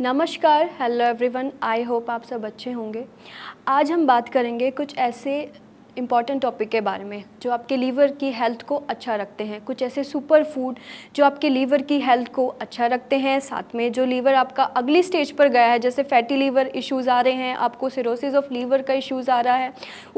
नमस्कार hello everyone I hope आप सब अच्छे होंगे आज हम बात करेंगे कुछ ऐसे इम्पॉर्टेंट टॉपिक के बारे में जो आपके लीवर की हेल्थ को अच्छा रखते हैं कुछ ऐसे सुपर फूड जो आपके लीवर की हेल्थ को अच्छा रखते हैं साथ में जो लीवर आपका अगली स्टेज पर गया है जैसे फैटी लीवर इश्यूज़ आ रहे हैं आपको सिरोसिस ऑफ लीवर का इश्यूज़ आ रहा है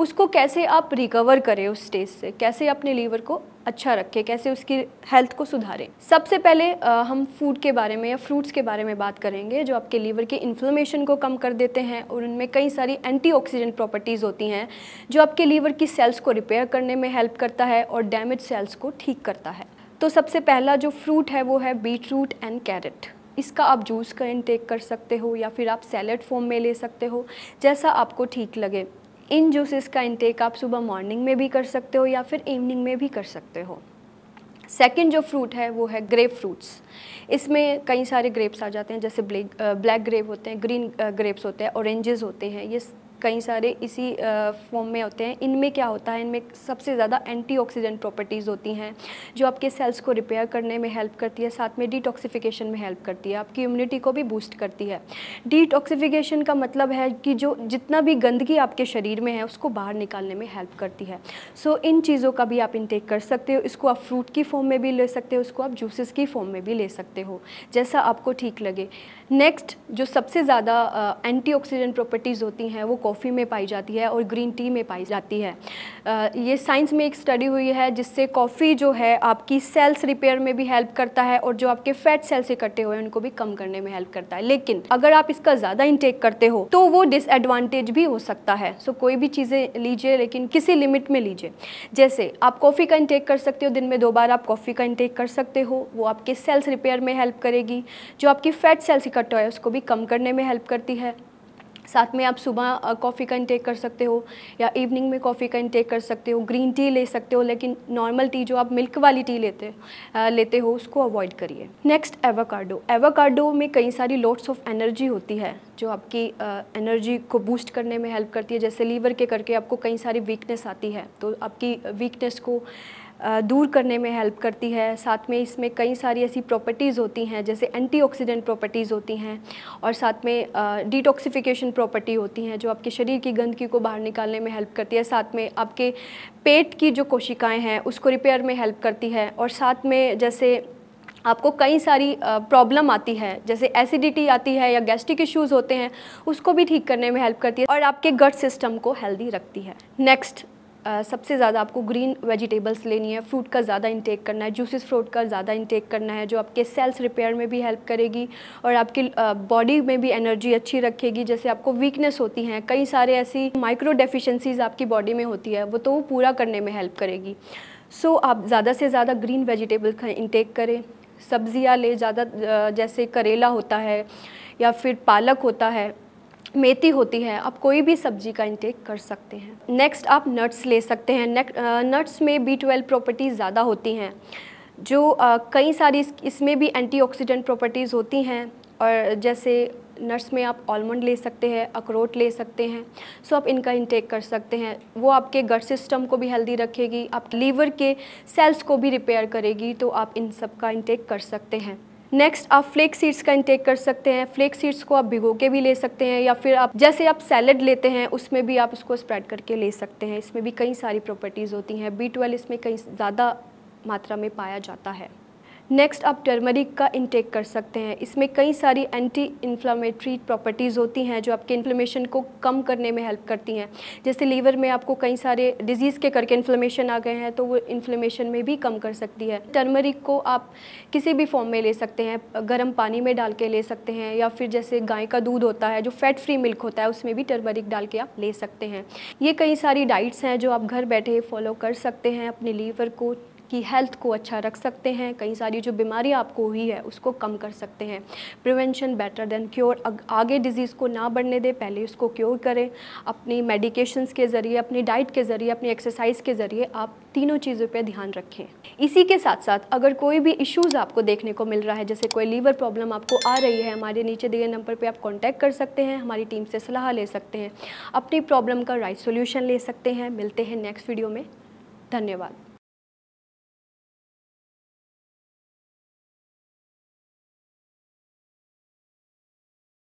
उसको कैसे आप रिकवर करें उस स्टेज से कैसे अपने लीवर को अच्छा रखें कैसे उसकी हेल्थ को सुधारें सबसे पहले हम फूड के बारे में या फ्रूट्स के बारे में बात करेंगे जो आपके लीवर के इन्फ्लोमेशन को कम कर देते हैं और उनमें कई सारी एंटी प्रॉपर्टीज़ होती हैं जो आपके लीवर की सेल्स को रिपेयर करने में हेल्प करता है और डैमेज सेल्स को ठीक करता है तो सबसे पहला जो फ्रूट है वो है बीट रूट एंड कैरेट इसका आप जूस का इनटेक कर सकते हो या फिर आप सैलड फॉर्म में ले सकते हो जैसा आपको ठीक लगे इन जूसेस का इंटेक आप सुबह मॉर्निंग में भी कर सकते हो या फिर इवनिंग में भी कर सकते हो सेकेंड जो फ्रूट है वो है ग्रेप फ्रूट्स इसमें कई सारे ग्रेप्स आ जाते हैं जैसे ब्लैक ब्लैक ग्रेप होते हैं ग्रीन ग्रेप्स होते हैं ऑरेंजेस होते हैं ये कई सारे इसी फॉर्म में होते हैं इनमें क्या होता है इनमें सबसे ज़्यादा एंटीऑक्सीडेंट प्रॉपर्टीज़ होती हैं जो आपके सेल्स को रिपेयर करने में हेल्प करती है साथ में डिटॉक्सिफिकेशन में हेल्प करती है आपकी इम्यूनिटी को भी बूस्ट करती है डिटॉक्सिफिकेशन का मतलब है कि जो जितना भी गंदगी आपके शरीर में है उसको बाहर निकालने में हेल्प करती है सो so, इन चीज़ों का भी आप इनटेक कर सकते हो इसको आप फ्रूट की फॉर्म में भी ले सकते हो उसको आप जूसेस की फॉर्म में भी ले सकते हो जैसा आपको ठीक लगे नेक्स्ट जो सबसे ज़्यादा एंटी प्रॉपर्टीज़ होती हैं वो कॉफ़ी में पाई जाती है और ग्रीन टी में पाई जाती है ये साइंस में एक स्टडी हुई है जिससे कॉफ़ी जो है आपकी सेल्स रिपेयर में भी हेल्प करता है और जो आपके फैट सेल्स इकट्ठे हुए हैं उनको भी कम करने में हेल्प करता है लेकिन अगर आप इसका ज़्यादा इंटेक करते हो तो वो डिसएडवांटेज भी हो सकता है सो कोई भी चीज़ें लीजिए लेकिन किसी लिमिट में लीजिए जैसे आप कॉफ़ी का इंटेक कर सकते हो दिन में दो बार आप कॉफ़ी का इंटेक कर सकते हो वो आपके सेल्स रिपेयर में हेल्प करेगी जो आपकी फैट सेल्स इकट्ठा है उसको भी कम करने में हेल्प करती है साथ में आप सुबह कॉफ़ी का इंटेक कर सकते हो या इवनिंग में कॉफ़ी का इंटेक कर सकते हो ग्रीन टी ले सकते हो लेकिन नॉर्मल टी जो आप मिल्क वाली टी लेते आ, लेते हो उसको अवॉइड करिए नेक्स्ट एवाकाडो एवाकाडो में कई सारी लोट्स ऑफ एनर्जी होती है जो आपकी एनर्जी को बूस्ट करने में हेल्प करती है जैसे लीवर के करके आपको कई सारी वीकनेस आती है तो आपकी वीकनेस को दूर करने में हेल्प करती है साथ में इसमें कई सारी ऐसी प्रॉपर्टीज़ होती हैं जैसे एंटीऑक्सीडेंट प्रॉपर्टीज़ होती हैं और साथ में डिटॉक्सिफिकेशन प्रॉपर्टी होती हैं जो आपके शरीर की गंदगी को बाहर निकालने में हेल्प करती है साथ में आपके पेट की जो कोशिकाएं हैं उसको रिपेयर में हेल्प करती है और साथ में जैसे आपको कई सारी प्रॉब्लम आती है जैसे एसिडिटी आती है या गैस्ट्रिक इश्यूज़ होते हैं उसको भी ठीक करने में हेल्प करती है और आपके गट सिस्टम को हेल्दी रखती है नेक्स्ट सबसे ज़्यादा आपको ग्रीन वेजिटेबल्स लेनी है फ्रूट का ज़्यादा इंटेक करना है जूसेस फ्रूट का ज़्यादा इंटेक करना है जो आपके सेल्स रिपेयर में भी हेल्प करेगी और आपकी बॉडी में भी एनर्जी अच्छी रखेगी जैसे आपको वीकनेस होती हैं कई सारे ऐसी माइक्रो डेफिशेंसीज़ आपकी बॉडी में होती है वो तो वो पूरा करने में हेल्प करेगी सो so, आप ज़्यादा से ज़्यादा ग्रीन वेजिटेबल का इंटेक करें सब्ज़ियाँ ले ज़्यादा जैसे करेला होता है या फिर पालक होता है मेथी होती है आप कोई भी सब्जी का इंटेक कर सकते हैं नेक्स्ट आप नट्स ले सकते हैं नट्स में बी ट्वेल्व प्रॉपर्टीज़ ज़्यादा होती हैं जो कई सारी इसमें भी एंटीऑक्सीडेंट प्रॉपर्टीज़ होती हैं और जैसे नट्स में आप आलमंड ले सकते हैं अखरोट ले सकते हैं सो आप इनका इंटेक कर सकते हैं वो आपके गट सिस्टम को भी हेल्दी रखेगी आप लीवर के सेल्स को भी रिपेयर करेगी तो आप इन सब का इंटेक कर सकते हैं नेक्स्ट आप फ्लेक सीड्स का इंटेक कर सकते हैं फ्लेक सीड्स को आप भिगो के भी ले सकते हैं या फिर आप जैसे आप सैलड लेते हैं उसमें भी आप उसको स्प्रेड करके ले सकते हैं इसमें भी कई सारी प्रॉपर्टीज़ होती हैं बी ट्वेल्व इसमें कई ज़्यादा मात्रा में पाया जाता है नेक्स्ट आप टर्मरिक का इंटेक कर सकते हैं इसमें कई सारी एंटी इन्फ्लामेटरी प्रॉपर्टीज़ होती हैं जो आपके इन्फ्लेमेशन को कम करने में हेल्प करती हैं जैसे लीवर में आपको कई सारे डिजीज़ के करके इन्फ्लेमेशन आ गए हैं तो वो इन्फ्लेमेशन में भी कम कर सकती है टर्मरिक को आप किसी भी फॉर्म में ले सकते हैं गर्म पानी में डाल के ले सकते हैं या फिर जैसे गाय का दूध होता है जो फैट फ्री मिल्क होता है उसमें भी टर्मरिक डाल के आप ले सकते हैं ये कई सारी डाइट्स हैं जो आप घर बैठे फॉलो कर सकते हैं अपने लीवर को की हेल्थ को अच्छा रख सकते हैं कई सारी जो बीमारी आपको हुई है उसको कम कर सकते हैं प्रिवेंशन बेटर देन क्योर आगे डिजीज़ को ना बढ़ने दें पहले उसको क्योर करें अपनी मेडिकेशंस के ज़रिए अपनी डाइट के ज़रिए अपनी एक्सरसाइज के ज़रिए आप तीनों चीज़ों पर ध्यान रखें इसी के साथ साथ अगर कोई भी इशूज़ आपको देखने को मिल रहा है जैसे कोई लीवर प्रॉब्लम आपको आ रही है हमारे नीचे दिए नंबर पर आप कॉन्टैक्ट कर सकते हैं हमारी टीम से सलाह ले सकते हैं अपनी प्रॉब्लम का राइट सोल्यूशन ले सकते हैं मिलते हैं नेक्स्ट वीडियो में धन्यवाद